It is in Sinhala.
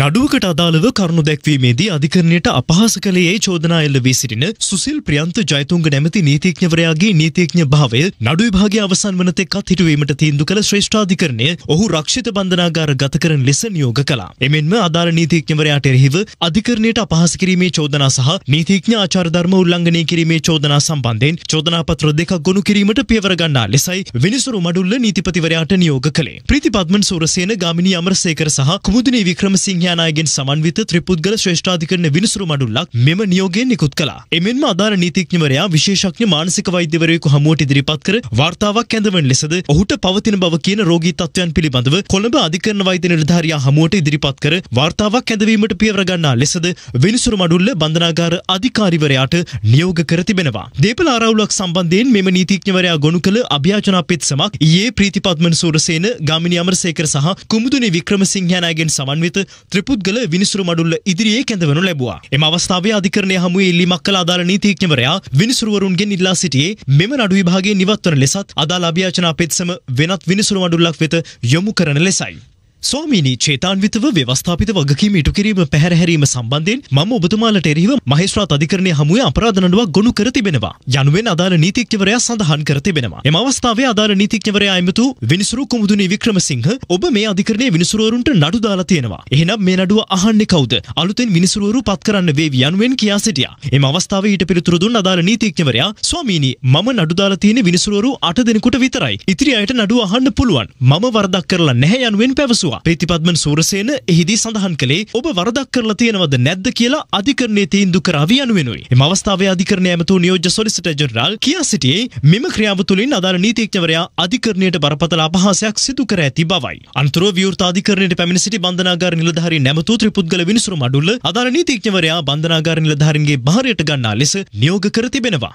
නඩුවකට අදාළව කරුණු දැක්වීමේදී අධිකරණයට අපහාස කළේ ඒ චෝදනා එල්ල වී සිටින සුසිල් ප්‍රියන්ත ජයතුංග නැමැති නීතිඥවරයාගේ නීතිඥ භාවය නඩු විභාගයේ අවසන් වන තෙක්වත් හිටුවීමට තීන්දුව කළ ශ්‍රේෂ්ඨාධිකරණය ඔහු රක්ෂිත බන්ධනාගාර ගත කරන ලෙස නියෝග කළා. එමෙන්ම අදාළ නීතිඥවරයාට එරෙහිව අධිකරණයට අපහාස කිරීමේ චෝදනා සහ නීතිඥ ආචාර ධර්ම උල්ලංඝනය කිරීමේ චෝදනා සම්බන්ධයෙන් චෝදනා පත්‍ර දෙකක් ගොනු කිරීමට පියවර ගන්නා ලෙසයි විනිසුරු මඩුල්ල නීතිපතිවරයාට නියෝග කළේ. ප්‍රීති පද්මන් සූරසේන ගාමිණී අමරසේකර සහ කුමුදිනී වික්‍රමසිංහ විඥානායගෙන් සමන්විත ත්‍රිපුද්ගල ශ්‍රේෂ්ඨාධිකරණ විනිසුරු මඩුල්ලක් මෙම නියෝගයෙන් නිකුත් කළා. එමෙන්ම අදාළ නීතිඥවරයා විශේෂඥ මානසික වෛද්‍යවරයෙකු හමුවට ඉදිරිපත් කර වාර්තාවක් ඇඳවන ලෙසද ඔහුට පවතින බව කියන රෝගී තත්ත්වයන් පිළිබඳව කොළඹ අධිකරණ වෛද්‍ය නිලධාරියා හමුවට ඉදිරිපත් කර වාර්තාවක් ඇඳවීමට පියවර ගන්නා ලෙසද විනිසුරු මඩුල්ල බන්ධනාගාර අධිකාරිවරයාට නියෝග කර තිබෙනවා. දේපල ආරවුලක් සම්බන්ධයෙන් මෙම නීතිඥවරයා ගොනු කළ අභ්‍යාචනා පිත්සමක් ඊයේ ප්‍රීතිපත්මන් සූරසේන ගාමිණී අමරසේකර සහ කුමුදුනි වික්‍රමසිංහයනගෙන් සමන්විත ත්‍රිපුද්ගල විනිසුරු මඩුල්ල ඉදිරියේ කැඳවනු ලැබුවා. එම අවස්ථාවේ අධිකරණය හමුවේ ඉල්ලීමක් කළ අදාළ නීතිඥවරයා විනිසුරුවරුන්ගෙන් ඉල්ලා සිටියේ මෙම නඩු විභාගයේ නිවත්වන ලෙසත් අදාළ අභියාචන අපෙත්සම වෙනත් විනිසුරු මඩුල්ලක් වෙත යොමු කරන ලෙසයි. සෝමීනී චේතාන්විතව ව්‍යවස්ථාපිත වගකීම ඉටු කිරීම පැහැරහැරීම සම්බන්ධයෙන් මම ඔබතුමාලට එරෙහිව මහේස්ත්‍රාත් අධිකරණයේ හමුවේ අපරාධ නඩුවක් ගොනු කර තිබෙනවා. යනුවෙන් අදාළ නීතිඥවරයා සඳහන් කර තිබෙනවා. එම අවස්ථාවේ අදාළ නීතිඥවරයා ඇමතු විනිසුරු කුමුදුනී වික්‍රමසිංහ ඔබ මේ අධිකරණයේ විනිසුරුවරුන්ට නඩු දාලා තියෙනවා. එහෙනම් මේ නඩුව අහන්නේ කවුද? අලුතෙන් විනිසුරුවරු පත් කරන්න වේවි යනුවෙන් කියා සිටියා. එම අවස්ථාවේ ඊට පිළිතුරු දුන් අදාළ නීතිඥවරයා ස්වාමීනී මම නඩු දාලා තියෙන විනිසුරුවරු 8 දෙනෙකුට විතරයි. ඉතිරි අයට නඩුව අහන්න පුළුවන්. මම වරදක් කරලා නැහැ යනුවෙන් පැවසුවා. සිදුවා. ප්‍රීතිපත්මන් සූරසේන එහිදී සඳහන් කළේ ඔබ වරදක් කරලා තියෙනවද නැද්ද කියලා අධිකරණයේ තීන්දු කර අවි යනුවෙනුයි. එම අවස්ථාවේ අධිකරණය ඇමතු නියෝජ්‍ය සොලිසිටර් ජෙනරාල් කියා සිටියේ මෙම ක්‍රියාව තුළින් අදාළ නීතිඥවරයා අධිකරණයට බරපතල අපහාසයක් සිදු කර ඇති බවයි. අනතුරුව විවෘත අධිකරණයට පැමිණ සිටි බන්ධනාගාර නිලධාරී නැමතු ත්‍රිපුද්ගල විනිසුරු මඩුල්ල අදාළ නීතිඥවරයා බන්ධනාගාර නිලධාරීන්ගේ බහරයට ගන්නා ලෙස නියෝග කර තිබෙනවා.